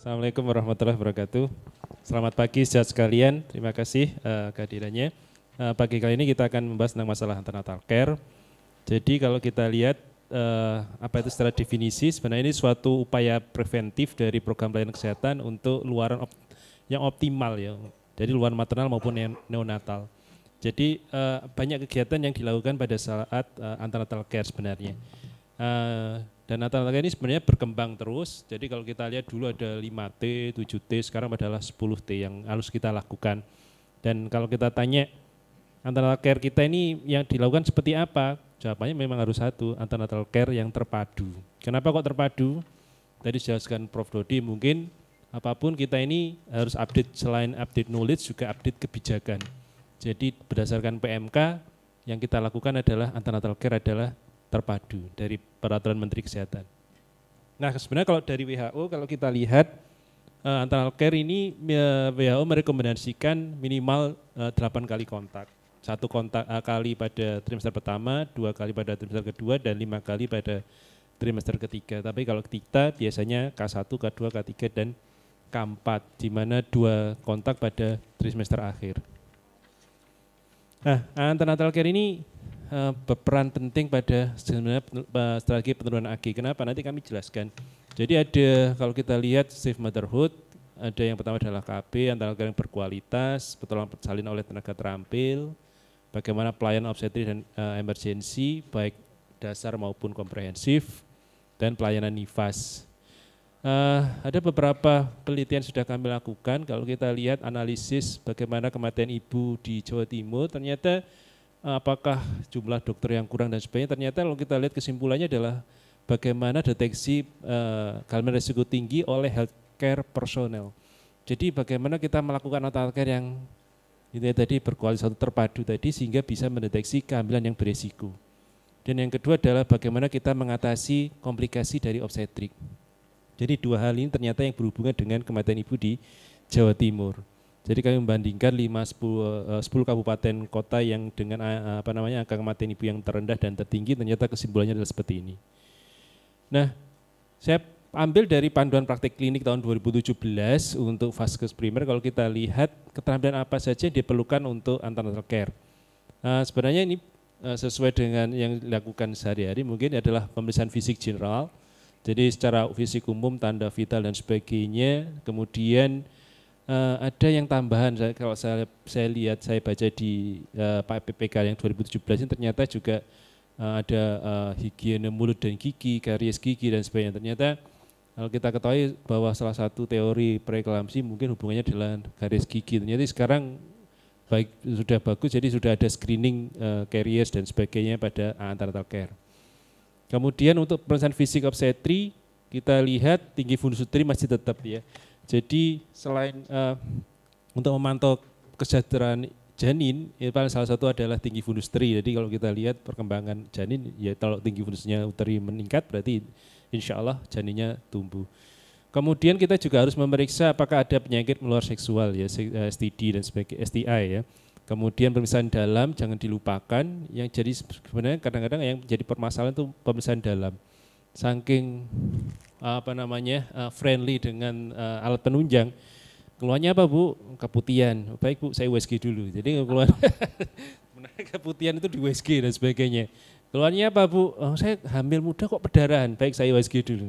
Assalamualaikum warahmatullahi wabarakatuh. Selamat pagi sehat sekalian. Terima kasih uh, kehadirannya. Uh, pagi kali ini kita akan membahas tentang masalah antenatal care. Jadi kalau kita lihat uh, apa itu secara definisi, sebenarnya ini suatu upaya preventif dari program pelayanan kesehatan untuk luaran op yang optimal ya. Jadi luaran maternal maupun neonatal. Jadi uh, banyak kegiatan yang dilakukan pada saat uh, antenatal care sebenarnya. Uh, dan natal angka ini sebenarnya berkembang terus. Jadi kalau kita lihat dulu ada 5T, 7T, sekarang adalah 10T yang harus kita lakukan. Dan kalau kita tanya antara care kita ini yang dilakukan seperti apa? Jawabannya memang harus satu, antara care yang terpadu. Kenapa kok terpadu? Tadi dijelaskan Prof. Dodi mungkin apapun kita ini harus update selain update knowledge juga update kebijakan. Jadi berdasarkan PMK yang kita lakukan adalah antara care adalah terpadu dari peraturan Menteri Kesehatan. Nah, sebenarnya kalau dari WHO kalau kita lihat uh, eh, antara care ini eh, WHO merekomendasikan minimal uh, eh, 8 kali kontak. Satu kontak uh, kali pada trimester pertama, dua kali pada trimester kedua dan lima kali pada trimester ketiga. Tapi kalau kita biasanya K1, K2, K3 dan K4 di mana dua kontak pada trimester akhir. Nah, antara care ini Eh, berperan penting pada sebenarnya eh, strategi penurunan AG. Kenapa? Nanti kami jelaskan. Jadi ada kalau kita lihat Safe Motherhood, ada yang pertama adalah KB, antara yang berkualitas, pertolongan salin oleh tenaga terampil, bagaimana pelayanan obstetri dan uh, eh, emergency, baik dasar maupun komprehensif, dan pelayanan nifas. Uh, ada beberapa penelitian sudah kami lakukan, kalau kita lihat analisis bagaimana kematian ibu di Jawa Timur, ternyata apakah jumlah dokter yang kurang dan sebagainya. Ternyata kalau kita lihat kesimpulannya adalah bagaimana deteksi uh, eh, gangguan risiko tinggi oleh healthcare personel. Jadi bagaimana kita melakukan otak-otak yang ini tadi berkualitas atau terpadu tadi sehingga bisa mendeteksi kehamilan yang beresiko. Dan yang kedua adalah bagaimana kita mengatasi komplikasi dari obstetrik. Jadi dua hal ini ternyata yang berhubungan dengan kematian ibu di Jawa Timur. Jadi kami membandingkan 5 10, 10 kabupaten kota yang dengan eh, eh, apa namanya angka kematian ibu yang terendah dan tertinggi ternyata kesimpulannya adalah seperti ini. Nah, saya ambil dari panduan praktik klinik tahun 2017 untuk vaskes primer kalau kita lihat keterampilan apa saja yang diperlukan untuk antenatal care. Nah, sebenarnya ini sesuai dengan yang dilakukan sehari-hari mungkin adalah pemeriksaan fisik general. Jadi secara fisik umum tanda vital dan sebagainya, kemudian uh, ada yang tambahan saya, kalau saya, saya lihat saya baca di uh, eh, PPK yang 2017 ini ternyata juga uh, ada uh, higiene mulut dan gigi, karies gigi dan sebagainya. Ternyata kalau kita ketahui bahwa salah satu teori preeklamsi mungkin hubungannya dengan karies gigi. Ternyata sekarang baik sudah bagus jadi sudah ada screening uh, dan sebagainya pada antara care. Kemudian untuk pemeriksaan fisik obstetri kita lihat tinggi funusutri masih tetap ya. Jadi selain uh, untuk memantau kesejahteraan janin, ya paling salah satu adalah tinggi fundus teri. Jadi kalau kita lihat perkembangan janin, ya kalau tinggi fundusnya teri meningkat berarti insya Allah janinnya tumbuh. Kemudian kita juga harus memeriksa apakah ada penyakit menular seksual ya STD eh, dan sebagai STI ya. Kemudian pemeriksaan dalam jangan dilupakan yang jadi sebenarnya kadang-kadang yang jadi permasalahan itu pemeriksaan dalam. Saking apa namanya eh, friendly dengan eh, alat penunjang keluarnya apa bu keputihan baik bu saya USG dulu jadi keluar keputihan itu di USG dan sebagainya keluarnya apa bu oh, saya hamil muda kok perdarahan baik saya USG dulu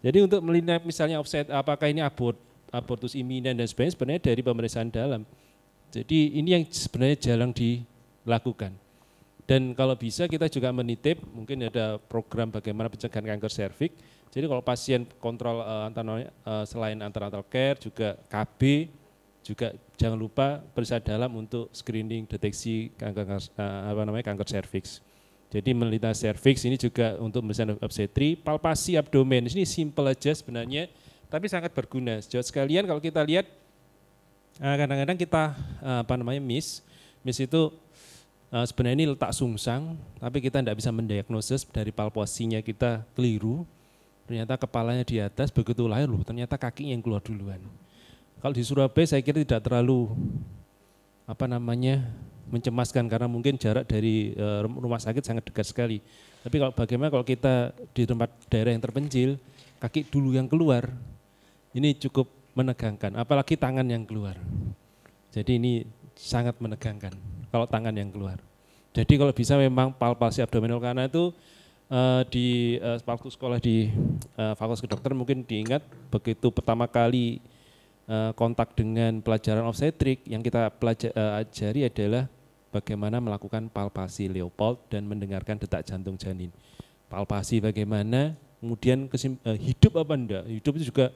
jadi untuk melihat misalnya offset apakah ini abort abortus iminan dan sebagainya sebenarnya dari pemeriksaan dalam jadi ini yang sebenarnya jarang dilakukan dan kalau bisa kita juga menitip mungkin ada program bagaimana pencegahan kanker serviks jadi kalau pasien kontrol uh, antar uh, selain antara care juga KB juga jangan lupa periksa dalam untuk screening deteksi kanker uh, apa namanya kanker serviks. Jadi meneliti serviks ini juga untuk mesin obstetri, palpasi abdomen. Ini simple aja sebenarnya, tapi sangat berguna. Sejauh sekalian kalau kita lihat kadang-kadang kita apa namanya miss, miss itu sebenarnya ini letak sungsang, tapi kita tidak bisa mendiagnosis dari palpasinya kita keliru ternyata kepalanya di atas begitu lahir loh ternyata kaki yang keluar duluan kalau di Surabaya saya kira tidak terlalu apa namanya mencemaskan karena mungkin jarak dari eh, rumah sakit sangat dekat sekali tapi kalau bagaimana kalau kita di tempat daerah yang terpencil kaki dulu yang keluar ini cukup menegangkan apalagi tangan yang keluar jadi ini sangat menegangkan kalau tangan yang keluar jadi kalau bisa memang palpasi abdominal karena itu Eh, di uh, waktu sekolah di uh, Fakultas Kedokteran mungkin diingat begitu pertama kali uh, kontak dengan pelajaran obstetrik yang kita pelajari uh, ajari adalah bagaimana melakukan palpasi Leopold dan mendengarkan detak jantung janin. Palpasi bagaimana, kemudian kesim, uh, hidup apa enggak? Hidup itu juga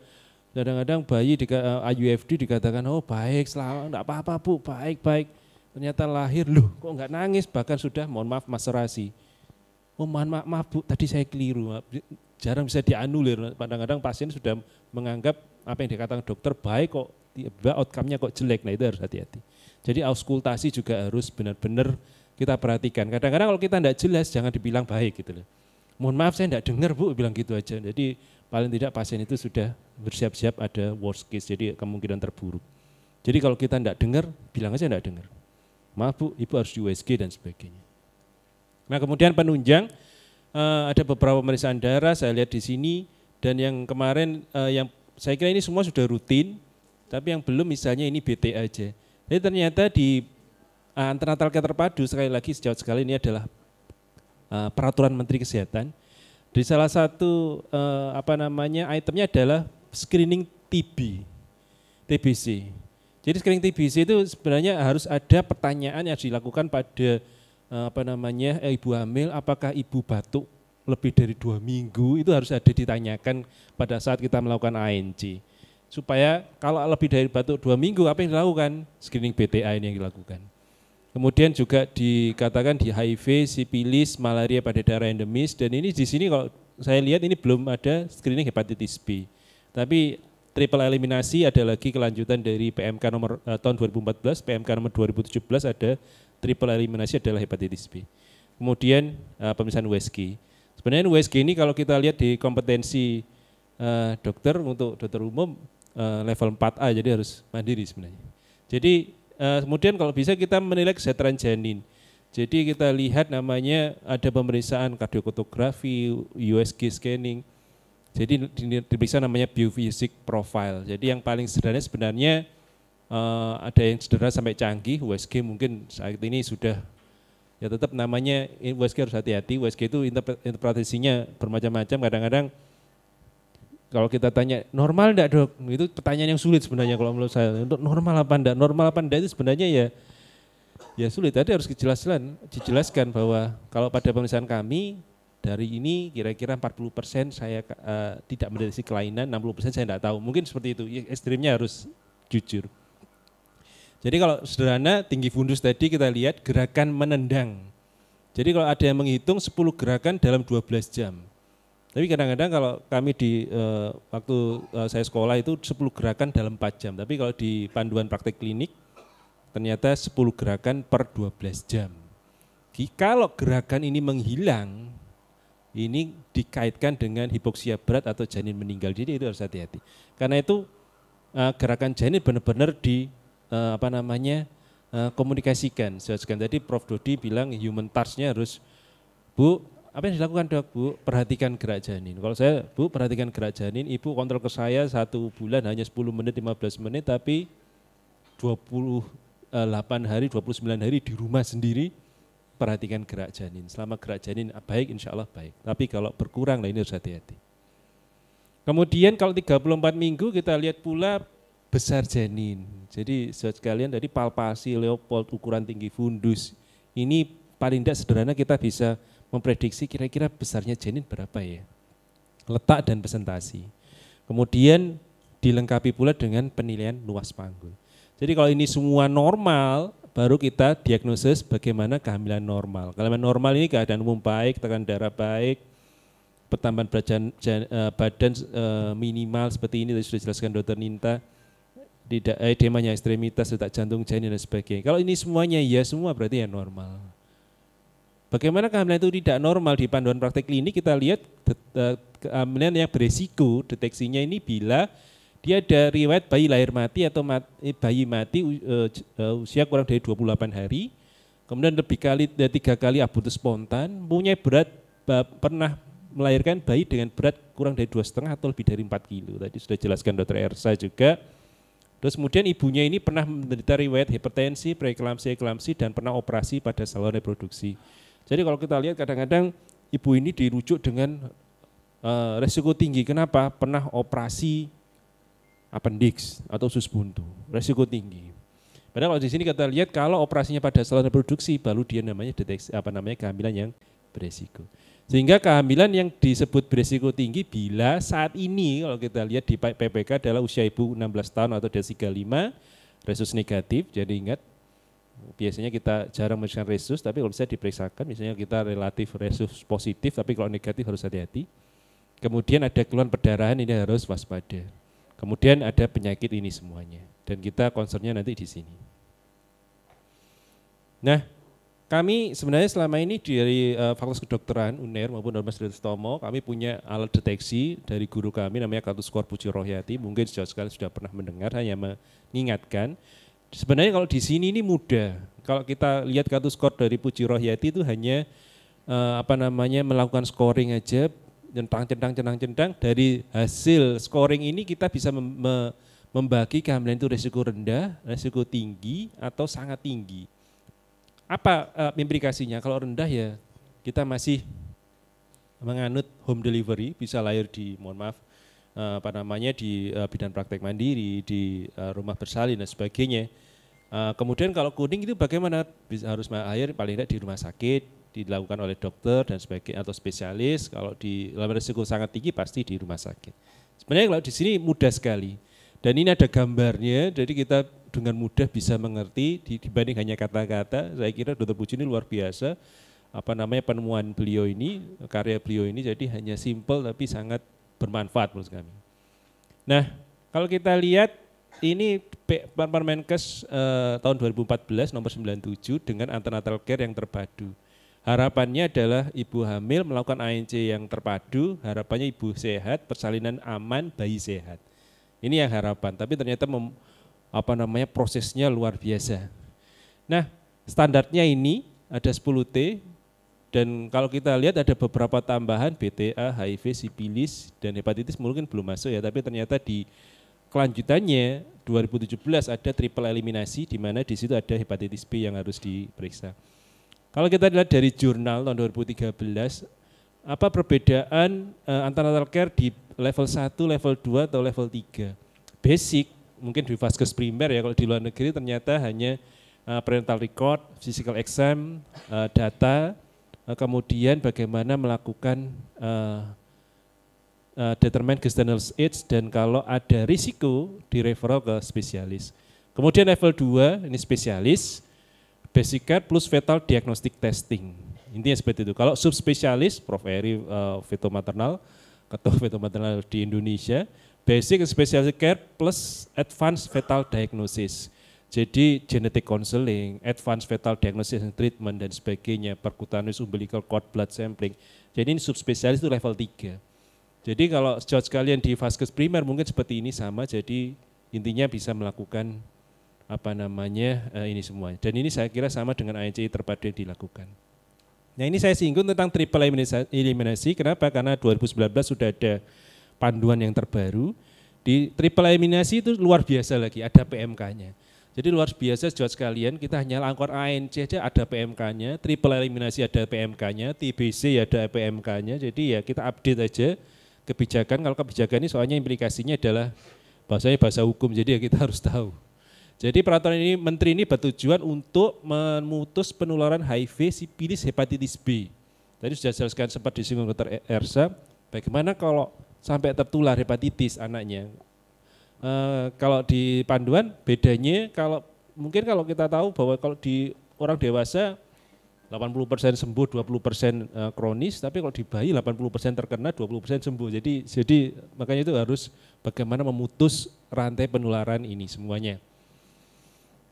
kadang-kadang bayi di uh, IUFD dikatakan oh baik, selamat, enggak apa-apa Bu, baik-baik. Ternyata lahir, loh kok enggak nangis, bahkan sudah mohon maaf maserasi oh mohon maaf, maaf bu, tadi saya keliru. Jarang bisa dianulir, kadang-kadang pasien sudah menganggap apa yang dikatakan dokter baik kok, tiba outcome-nya kok jelek, nah itu harus hati-hati. Jadi auskultasi juga harus benar-benar kita perhatikan. Kadang-kadang kalau kita tidak jelas, jangan dibilang baik gitu loh. Mohon maaf saya tidak dengar bu, bilang gitu aja. Jadi paling tidak pasien itu sudah bersiap-siap ada worst case, jadi kemungkinan terburuk. Jadi kalau kita tidak dengar, bilang aja tidak dengar. Maaf bu, ibu harus di USG dan sebagainya. Nah kemudian penunjang uh, ada beberapa pemeriksaan darah saya lihat di sini dan yang kemarin uh, yang saya kira ini semua sudah rutin, tapi yang belum misalnya ini BT aja. Jadi ternyata di uh, antenatal care terpadu sekali lagi sejauh sekali ini adalah uh, peraturan Menteri Kesehatan. Di salah satu uh, apa namanya itemnya adalah screening TB, TBC. Jadi screening TBC itu sebenarnya harus ada pertanyaan yang dilakukan pada Eh, apa namanya eh, ibu hamil apakah ibu batuk lebih dari dua minggu itu harus ada ditanyakan pada saat kita melakukan ANC supaya kalau lebih dari batuk dua minggu apa yang dilakukan screening BTA ini yang dilakukan kemudian juga dikatakan di HIV sipilis malaria pada daerah endemis dan ini di sini kalau saya lihat ini belum ada screening hepatitis B tapi triple eliminasi ada lagi kelanjutan dari PMK nomor eh, tahun 2014 PMK nomor 2017 ada triple eliminasi adalah hepatitis B. Kemudian uh, pemeriksaan USG. Sebenarnya USG ini kalau kita lihat di kompetensi uh, dokter untuk dokter umum uh, level 4A jadi harus mandiri sebenarnya. Jadi uh, kemudian kalau bisa kita menilai kesehatan janin. Jadi kita lihat namanya ada pemeriksaan kardiokotografi, USG scanning. Jadi diperiksa namanya biofisik profile. Jadi yang paling sederhana sebenarnya uh, ada yang sederhana sampai canggih USG mungkin saat ini sudah ya tetap namanya USG harus hati-hati USG itu interpretasinya bermacam-macam kadang-kadang kalau kita tanya normal enggak dok itu pertanyaan yang sulit sebenarnya kalau menurut saya untuk normal apa enggak normal apa enggak itu sebenarnya ya ya sulit tadi harus dijelaskan dijelaskan bahwa kalau pada pemeriksaan kami dari ini kira-kira 40% persen saya uh, tidak mendeteksi kelainan 60% persen saya enggak tahu mungkin seperti itu ya, ekstrimnya harus jujur jadi kalau sederhana tinggi fundus tadi kita lihat gerakan menendang. Jadi kalau ada yang menghitung 10 gerakan dalam 12 jam. Tapi kadang-kadang kalau kami di uh, waktu uh, saya sekolah itu 10 gerakan dalam 4 jam. Tapi kalau di panduan praktek klinik ternyata 10 gerakan per 12 jam. Jadi Kalau gerakan ini menghilang, ini dikaitkan dengan hipoksia berat atau janin meninggal. Jadi itu harus hati-hati. Karena itu eh, gerakan janin benar-benar di uh, apa namanya uh, komunikasikan. jadi tadi Prof Dodi bilang human touch-nya harus Bu, apa yang dilakukan dok? Bu, perhatikan gerak janin. Kalau saya, Bu, perhatikan gerak janin, Ibu kontrol ke saya satu bulan hanya 10 menit, 15 menit, tapi 28 hari, 29 hari di rumah sendiri, perhatikan gerak janin. Selama gerak janin baik, insya Allah baik. Tapi kalau berkurang, lah ini harus hati-hati. Kemudian kalau 34 minggu kita lihat pula besar janin. Jadi saudara sekalian tadi palpasi Leopold ukuran tinggi fundus ini paling tidak sederhana kita bisa memprediksi kira-kira besarnya janin berapa ya. Letak dan presentasi. Kemudian dilengkapi pula dengan penilaian luas panggul. Jadi kalau ini semua normal, baru kita diagnosis bagaimana kehamilan normal. Kehamilan normal ini keadaan umum baik, tekanan darah baik, pertambahan eh, badan, badan eh, minimal seperti ini tadi sudah dijelaskan dokter Ninta tidak edemanya eh, ekstremitas, detak jantung janin dan sebagainya. Kalau ini semuanya ya semua berarti ya normal. Bagaimana kehamilan itu tidak normal di panduan praktek klinik kita lihat eh, kehamilan yang beresiko deteksinya ini bila dia ada riwayat bayi lahir mati atau mati, eh, bayi mati usia kurang dari 28 hari, kemudian lebih kali tiga kali abortus spontan, punya berat pernah melahirkan bayi dengan berat kurang dari dua setengah atau lebih dari 4 kilo. Tadi sudah jelaskan dokter Ersa juga Terus kemudian ibunya ini pernah menderita riwayat hipertensi, preeklamsi, eklamsi, dan pernah operasi pada saluran reproduksi. Jadi kalau kita lihat kadang-kadang ibu ini dirujuk dengan uh, resiko tinggi. Kenapa? Pernah operasi appendix atau sus buntu, resiko tinggi. Padahal kalau di sini kita lihat kalau operasinya pada saluran reproduksi, baru dia namanya deteksi apa namanya kehamilan yang beresiko. Sehingga kehamilan yang disebut beresiko tinggi bila saat ini kalau kita lihat di PPK adalah usia ibu 16 tahun atau dari 35 resus negatif. Jadi ingat biasanya kita jarang memeriksakan resus tapi kalau bisa diperiksakan misalnya kita relatif resus positif tapi kalau negatif harus hati-hati. Kemudian ada keluhan perdarahan ini harus waspada. Kemudian ada penyakit ini semuanya dan kita concernnya nanti di sini. Nah, kami sebenarnya selama ini dari uh, Fakultas Kedokteran UNER maupun Ormas Tomo, kami punya alat deteksi dari guru kami namanya skor Puji Rohyati, mungkin sejauh sekali sudah pernah mendengar, hanya mengingatkan. Sebenarnya kalau di sini ini mudah. Kalau kita lihat Kartus skor dari Puji Rohyati itu hanya uh, apa namanya melakukan scoring aja, centang centang centang centang dari hasil scoring ini kita bisa mem membagi kehamilan itu risiko rendah, risiko tinggi atau sangat tinggi. Apa uh, eh, implikasinya? Kalau rendah ya kita masih menganut home delivery, bisa lahir di, mohon maaf, uh, apa namanya di uh, bidan praktek mandiri, di uh, rumah bersalin dan sebagainya. Uh, kemudian kalau kuning itu bagaimana bisa, harus lahir paling tidak di rumah sakit, dilakukan oleh dokter dan sebagainya atau spesialis. Kalau di dalam resiko sangat tinggi pasti di rumah sakit. Sebenarnya kalau di sini mudah sekali. Dan ini ada gambarnya, jadi kita dengan mudah bisa mengerti dibanding hanya kata-kata. Saya kira Dr. Puji ini luar biasa apa namanya penemuan beliau ini, karya beliau ini jadi hanya simple tapi sangat bermanfaat menurut kami. Nah, kalau kita lihat ini Permenkes eh, tahun 2014 nomor 97 dengan antenatal care yang terpadu. Harapannya adalah ibu hamil melakukan ANC yang terpadu, harapannya ibu sehat, persalinan aman, bayi sehat. Ini yang harapan, tapi ternyata mem, apa namanya prosesnya luar biasa. Nah, standarnya ini ada 10T dan kalau kita lihat ada beberapa tambahan BTA, HIV, sipilis dan hepatitis mungkin belum masuk ya, tapi ternyata di kelanjutannya 2017 ada triple eliminasi di mana di situ ada hepatitis B yang harus diperiksa. Kalau kita lihat dari jurnal tahun 2013, apa perbedaan eh, antara care di level 1, level 2 atau level 3? Basic mungkin di vaskes primer ya kalau di luar negeri ternyata hanya uh, parental record, physical exam, uh, data, uh, kemudian bagaimana melakukan uh, uh, determine gestational age dan kalau ada risiko di referral ke spesialis. Kemudian level 2 ini spesialis, basic care plus fetal diagnostic testing. Intinya seperti itu. Kalau subspesialis, Prof. Eri uh, maternal, ketua maternal di Indonesia, Basic Specialty Care plus Advanced Fetal Diagnosis. Jadi genetic counseling, advanced fetal diagnosis and treatment dan sebagainya, percutaneous umbilical cord blood sampling. Jadi ini subspesialis itu level 3. Jadi kalau sejauh sekalian di vaskes primer mungkin seperti ini sama, jadi intinya bisa melakukan apa namanya eh, ini semua. Dan ini saya kira sama dengan ANC terpadu yang dilakukan. Nah ini saya singgung tentang triple eliminasi, eliminasi. kenapa? Karena 2019 sudah ada panduan yang terbaru. Di triple eliminasi itu luar biasa lagi, ada PMK-nya. Jadi luar biasa buat sekalian, kita hanya angkor ANC aja ada PMK-nya, triple eliminasi ada PMK-nya, TBC ya ada PMK-nya, jadi ya kita update aja kebijakan, kalau kebijakan ini soalnya implikasinya adalah bahasanya bahasa hukum, jadi ya kita harus tahu. Jadi peraturan ini menteri ini bertujuan untuk memutus penularan HIV, sipilis, hepatitis B. Tadi sudah jelaskan sempat disinggung dokter e- Ersa, bagaimana kalau sampai tertular hepatitis anaknya. E, kalau di panduan bedanya kalau mungkin kalau kita tahu bahwa kalau di orang dewasa 80% sembuh, 20% eh, kronis, tapi kalau di bayi 80% terkena, 20% sembuh. Jadi jadi makanya itu harus bagaimana memutus rantai penularan ini semuanya.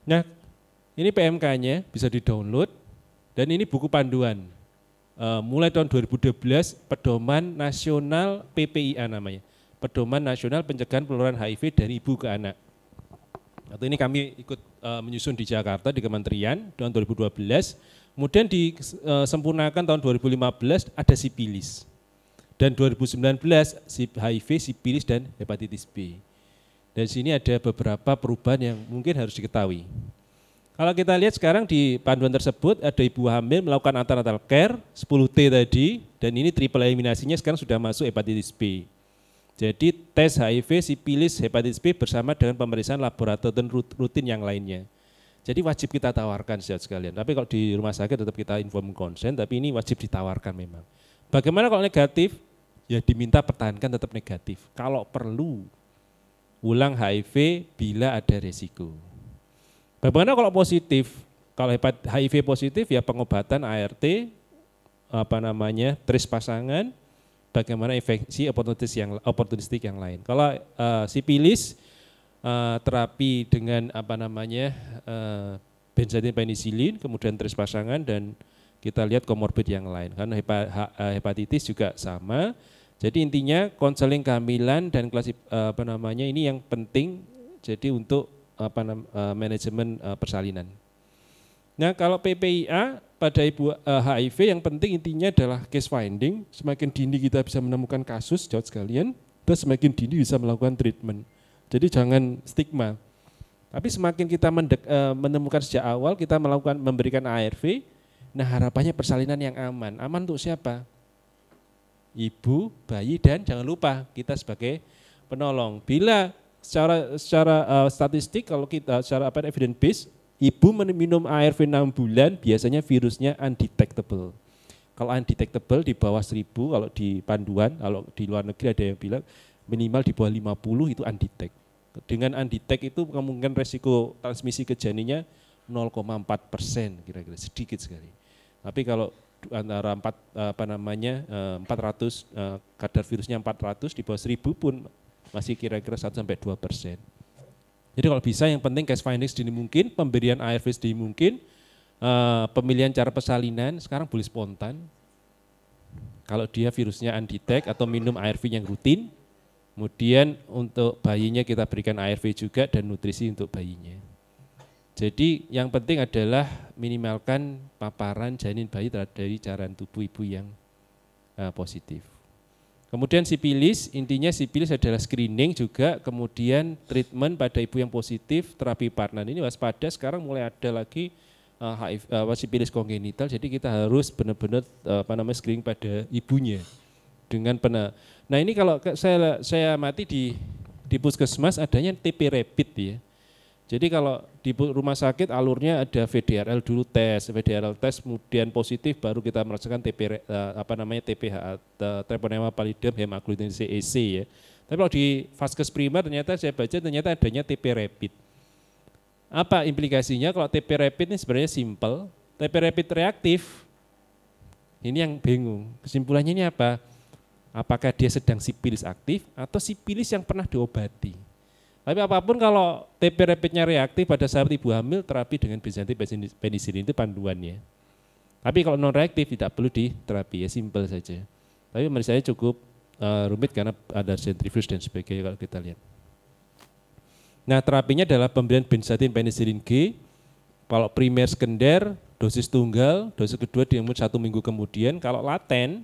Nah, ini PMK-nya bisa di-download dan ini buku panduan. Eh, mulai tahun 2012 pedoman nasional PPIA namanya. Pedoman Nasional Pencegahan Penularan HIV dari Ibu ke Anak. Atau ini kami ikut eh, menyusun di Jakarta di Kementerian tahun 2012. Kemudian disempurnakan eh, tahun 2015 ada sipilis. Dan 2019 HIV, sipilis dan hepatitis B. dan sini ada beberapa perubahan yang mungkin harus diketahui. Kalau kita lihat sekarang di panduan tersebut ada ibu hamil melakukan antenatal care 10T tadi dan ini triple eliminasinya sekarang sudah masuk hepatitis B. Jadi tes HIV, sipilis, hepatitis B bersama dengan pemeriksaan laboratorium rutin yang lainnya. Jadi wajib kita tawarkan sehat sekalian. Tapi kalau di rumah sakit tetap kita inform konsen, tapi ini wajib ditawarkan memang. Bagaimana kalau negatif? Ya diminta pertahankan tetap negatif. Kalau perlu, ulang HIV bila ada resiko. Bagaimana kalau positif? Kalau HIV positif ya pengobatan ART, apa namanya, tris pasangan, bagaimana infeksi oportunistik yang, oportunistik yang lain. Kalau uh, sipilis, uh, terapi dengan apa namanya, uh, eh, benzatin penisilin, kemudian tris pasangan, dan kita lihat komorbid yang lain. Karena hepatitis juga sama. Jadi intinya konseling kehamilan dan klasif, apa namanya ini yang penting. Jadi untuk apa uh, manajemen uh, persalinan. Nah, kalau PPIA pada ibu uh, eh, HIV yang penting intinya adalah case finding, semakin dini kita bisa menemukan kasus jauh sekalian, terus semakin dini bisa melakukan treatment. Jadi jangan stigma. Tapi semakin kita mendek, uh, menemukan sejak awal kita melakukan memberikan ARV, nah harapannya persalinan yang aman. Aman untuk siapa? Ibu, bayi dan jangan lupa kita sebagai penolong. Bila secara secara uh, statistik kalau kita secara apa evidence based ibu minum ARV 6 bulan biasanya virusnya undetectable. Kalau undetectable di bawah 1000 kalau di panduan kalau di luar negeri ada yang bilang minimal di bawah 50 itu undetect. Dengan undetect itu kemungkinan resiko transmisi ke janinnya 0,4 persen kira-kira sedikit sekali. Tapi kalau antara 4 apa namanya 400 eh, eh, kadar virusnya 400 di bawah 1000 pun masih kira-kira 1 sampai 2 persen. Jadi kalau bisa yang penting cash findings dini mungkin, pemberian ARV sedini mungkin, uh, pemilihan cara persalinan sekarang boleh spontan. Kalau dia virusnya undetect atau minum ARV yang rutin, kemudian untuk bayinya kita berikan ARV juga dan nutrisi untuk bayinya. Jadi yang penting adalah minimalkan paparan janin bayi dari cairan tubuh ibu yang uh, positif. Kemudian sipilis, intinya sipilis adalah screening juga, kemudian treatment pada ibu yang positif, terapi partner. Ini waspada sekarang mulai ada lagi uh, HIV, uh, eh, sipilis kongenital, jadi kita harus benar-benar uh, apa namanya screening pada ibunya dengan pena. Nah ini kalau saya saya mati di di puskesmas adanya TP rapid ya. Jadi kalau di rumah sakit alurnya ada VDRL dulu tes, VDRL tes kemudian positif baru kita merasakan TP eh, apa namanya TPH eh, treponema pallidum hemagglutinin CEC e ya. Tapi kalau di vaskes primer ternyata saya baca ternyata adanya TP rapid. Apa implikasinya kalau TP rapid ini sebenarnya simple, TP rapid reaktif ini yang bingung. Kesimpulannya ini apa? Apakah dia sedang sipilis aktif atau sipilis yang pernah diobati? Tapi apapun kalau TP rapidnya reaktif pada saat ibu hamil terapi dengan bizantin penisilin itu panduannya. Tapi kalau non reaktif tidak perlu di terapi ya simple saja. Tapi menurut saya cukup uh, rumit karena ada centrifuge dan sebagainya kalau kita lihat. Nah terapinya adalah pemberian benzatin penisilin G, kalau primer sekunder dosis tunggal, dosis kedua diambil satu minggu kemudian, kalau laten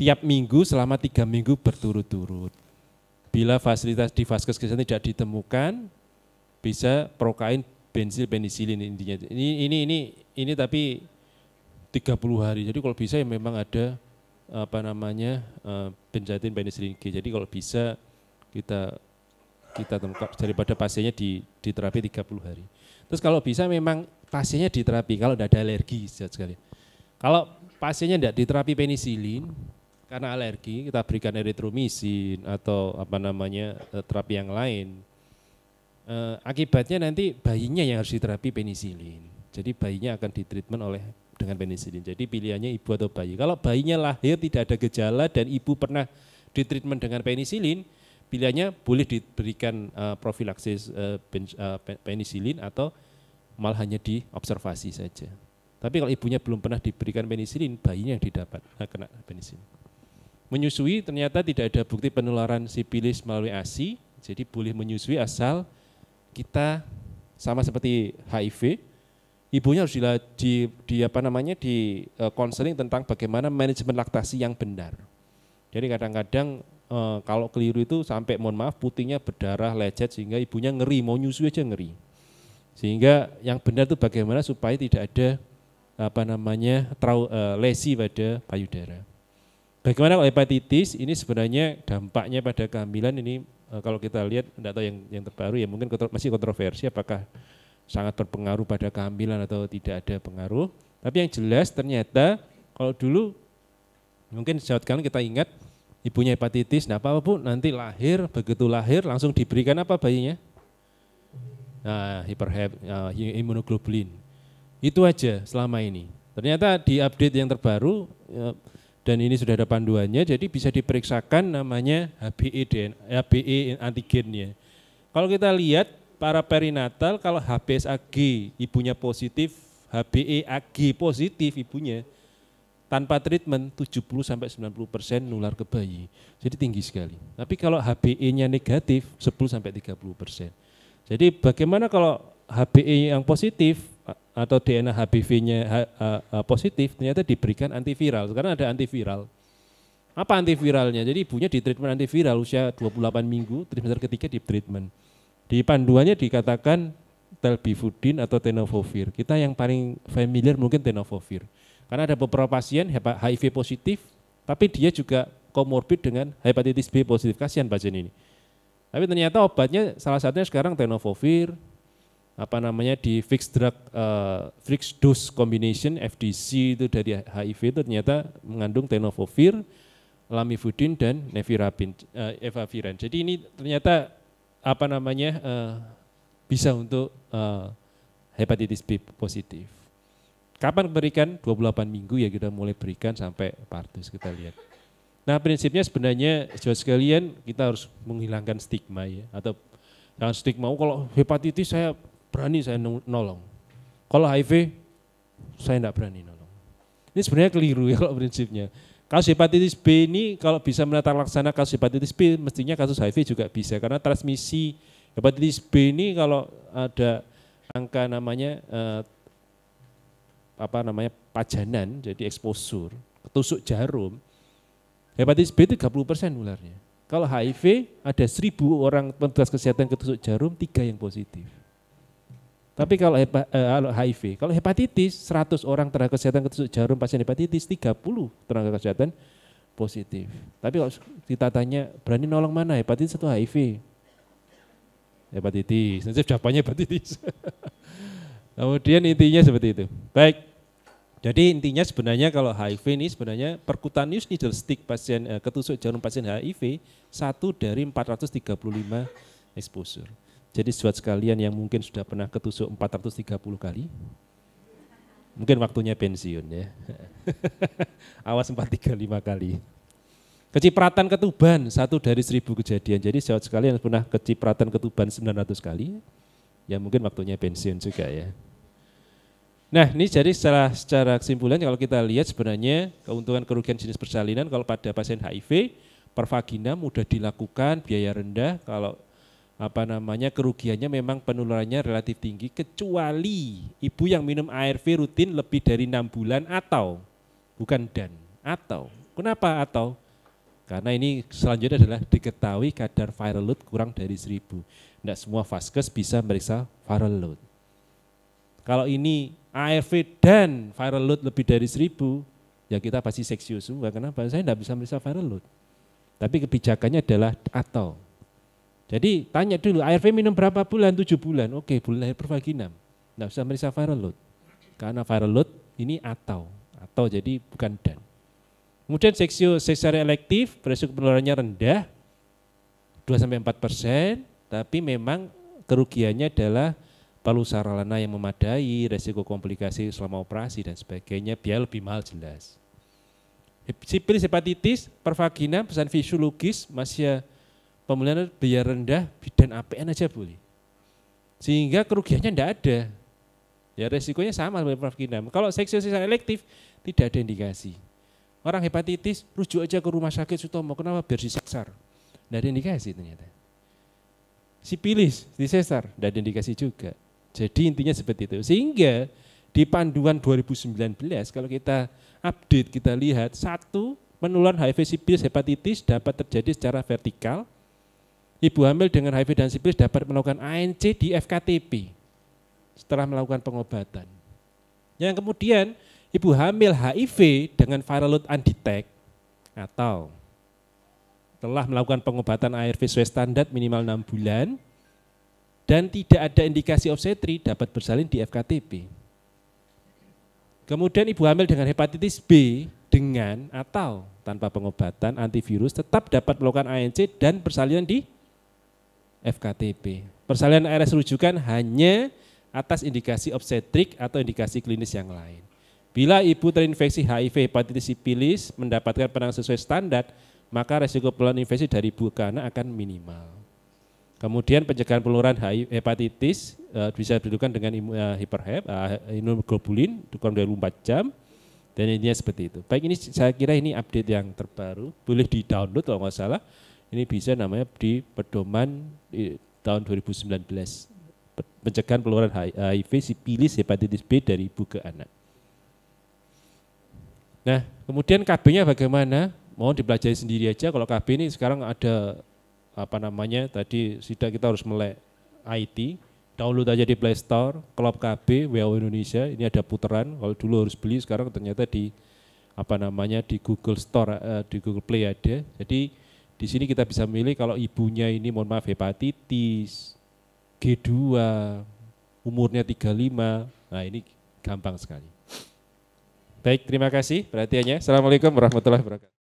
tiap minggu selama tiga minggu berturut-turut. Bila fasilitas di vaskes kesehatan tidak ditemukan, bisa prokain bensil penisilin intinya. Ini ini ini ini tapi 30 hari. Jadi kalau bisa ya memang ada apa namanya eh, benzatin penisilin G. Jadi kalau bisa kita kita temukan daripada pasiennya di diterapi 30 hari. Terus kalau bisa memang pasiennya diterapi kalau tidak ada alergi sekali. Kalau pasiennya tidak diterapi penisilin, karena alergi kita berikan eritromisin atau apa namanya eh, terapi yang lain. E, akibatnya nanti bayinya yang harus diterapi penisilin. Jadi bayinya akan ditreatment oleh dengan penisilin. Jadi pilihannya ibu atau bayi. Kalau bayinya lahir tidak ada gejala dan ibu pernah ditreatment dengan penisilin, pilihannya boleh diberikan uh, profilaksis uh, pen, uh, atau malah hanya diobservasi saja. Tapi kalau ibunya belum pernah diberikan penisilin, bayinya yang didapat nah, kena penisilin menyusui ternyata tidak ada bukti penularan sipilis melalui ASI, jadi boleh menyusui asal kita sama seperti HIV, ibunya harus di, di, di apa namanya di konseling e, uh, tentang bagaimana manajemen laktasi yang benar. Jadi kadang-kadang uh, kalau keliru itu sampai mohon maaf putihnya berdarah lecet sehingga ibunya ngeri mau nyusui aja ngeri. Sehingga yang benar itu bagaimana supaya tidak ada apa namanya trau, uh, lesi pada payudara. Bagaimana kalau hepatitis ini sebenarnya dampaknya pada kehamilan ini eh, kalau kita lihat data yang yang terbaru ya mungkin kontro, masih kontroversi apakah sangat berpengaruh pada kehamilan atau tidak ada pengaruh. Tapi yang jelas ternyata kalau dulu mungkin saat kalian kita ingat ibunya hepatitis, nah apa, apa bu nanti lahir begitu lahir langsung diberikan apa bayinya? Nah hiperhep, uh, imunoglobulin. Itu aja selama ini. Ternyata di update yang terbaru ya, dan ini sudah ada panduannya, jadi bisa diperiksakan namanya HBE, DNA, HBE antigennya. Kalau kita lihat para perinatal, kalau HBsAg ibunya positif, e AG positif ibunya, tanpa treatment 70-90 persen nular ke bayi. Jadi tinggi sekali. Tapi kalau HBE-nya negatif 10-30 persen. Jadi bagaimana kalau HBE yang positif atau DNA hpv nya positif ternyata diberikan antiviral. Sekarang ada antiviral. Apa antiviralnya? Jadi ibunya di treatment antiviral usia 28 minggu, trimester ketiga di treatment. Di panduannya dikatakan telbifudin atau tenofovir. Kita yang paling familiar mungkin tenofovir. Karena ada beberapa pasien HIV positif, tapi dia juga komorbid dengan hepatitis B positif. Kasihan pasien ini. Tapi ternyata obatnya salah satunya sekarang tenofovir, apa namanya di fixed drug uh, fixed dose combination FDC itu dari HIV itu ternyata mengandung tenofovir, lamivudin dan nevirapin uh, eh, evaviran. Jadi ini ternyata apa namanya uh, bisa untuk uh, hepatitis B positif. Kapan berikan? 28 minggu ya kita mulai berikan sampai partus kita lihat. Nah prinsipnya sebenarnya jauh sekalian kita harus menghilangkan stigma ya atau jangan stigma oh, kalau hepatitis saya berani saya nolong. Kalau HIV, saya tidak berani nolong. Ini sebenarnya keliru ya kalau prinsipnya. Kasus hepatitis B ini kalau bisa menata laksana kasus hepatitis B, mestinya kasus HIV juga bisa. Karena transmisi hepatitis B ini kalau ada angka namanya eh, apa namanya pajanan, jadi eksposur, ketusuk jarum, hepatitis B itu 30 persen ularnya. Kalau HIV ada 1000 orang petugas kesehatan ketusuk jarum, tiga yang positif. Tapi kalau hepa, HIV, eh, kalau hepatitis 100 orang tenaga kesehatan ketusuk jarum pasien hepatitis 30 tenaga kesehatan positif. Tapi kalau kita tanya berani nolong mana hepatitis atau HIV? Hepatitis. Nanti jawabannya hepatitis. Kemudian intinya seperti itu. Baik. Jadi intinya sebenarnya kalau HIV ini sebenarnya perkutanius needle stick pasien eh, ketusuk jarum pasien HIV satu dari 435 exposure. Jadi buat sekalian yang mungkin sudah pernah ketusuk 430 kali, mungkin waktunya pensiun ya. Awas 435 kali. Kecipratan ketuban, satu dari seribu kejadian. Jadi sesuatu sekalian yang pernah kecipratan ketuban 900 kali, ya mungkin waktunya pensiun juga ya. Nah ini jadi secara, secara kesimpulan kalau kita lihat sebenarnya keuntungan kerugian jenis persalinan kalau pada pasien HIV per vagina mudah dilakukan biaya rendah kalau apa namanya kerugiannya memang penularannya relatif tinggi kecuali ibu yang minum ARV rutin lebih dari enam bulan atau bukan dan atau kenapa atau karena ini selanjutnya adalah diketahui kadar viral load kurang dari seribu tidak semua vaskes bisa meriksa viral load kalau ini ARV dan viral load lebih dari seribu ya kita pasti seksius semua. kenapa saya tidak bisa meriksa viral load tapi kebijakannya adalah atau jadi tanya dulu, ARV minum berapa bulan? 7 bulan. Oke, bulan lahir vaginam, Tidak usah merisa viral load. Karena viral load ini atau. Atau jadi bukan dan. Kemudian seksio seksari elektif, resiko penularannya rendah, 2-4 persen, tapi memang kerugiannya adalah palu saralana yang memadai, resiko komplikasi selama operasi dan sebagainya, biar lebih mahal jelas. Sipilis hepatitis, pervagina, pesan fisiologis, masih ya pemulihan biaya rendah bidan APN aja boleh. Sehingga kerugiannya enggak ada. Ya resikonya sama seperti Prof. Kinam. Kalau seksi elektif tidak ada indikasi. Orang hepatitis rujuk aja ke rumah sakit Sutomo. Kenapa? Biar disesar. Enggak ada indikasi ternyata. Sipilis disesar. Enggak ada indikasi juga. Jadi intinya seperti itu. Sehingga di panduan 2019 kalau kita update kita lihat satu penularan HIV sipilis hepatitis dapat terjadi secara vertikal ibu hamil dengan HIV dan sifilis dapat melakukan ANC di FKTP setelah melakukan pengobatan. Yang kemudian ibu hamil HIV dengan viral load undetect atau telah melakukan pengobatan ARV sesuai standar minimal 6 bulan dan tidak ada indikasi obstetri dapat bersalin di FKTP. Kemudian ibu hamil dengan hepatitis B dengan atau tanpa pengobatan antivirus tetap dapat melakukan ANC dan persalinan di FKTP. Persalinan RS rujukan hanya atas indikasi obstetrik atau indikasi klinis yang lain. Bila ibu terinfeksi HIV hepatitis sipilis mendapatkan penanganan sesuai standar, maka resiko penularan infeksi dari ibu ke anak akan minimal. Kemudian pencegahan penularan HIV hepatitis e, bisa dilakukan dengan eh, hiperhep, eh, imunoglobulin kurang dari 4 jam dan ini seperti itu. Baik ini saya kira ini update yang terbaru, boleh di-download kalau nggak salah ini bisa namanya di pedoman di tahun 2019 pencegahan penularan HIV, pilih hepatitis B dari ibu ke anak. Nah, kemudian KB-nya bagaimana? Mohon dipelajari sendiri aja. Kalau KB ini sekarang ada apa namanya? Tadi sudah kita harus melek IT. Download aja di Play Store, Klop KB, WHO Indonesia. Ini ada putaran. Kalau dulu harus beli, sekarang ternyata di apa namanya di Google Store, eh, di Google Play ada. Jadi di sini kita bisa memilih kalau ibunya ini mohon maaf hepatitis, G2, umurnya 35. Nah, ini gampang sekali. Baik, terima kasih perhatiannya. Assalamualaikum warahmatullahi wabarakatuh.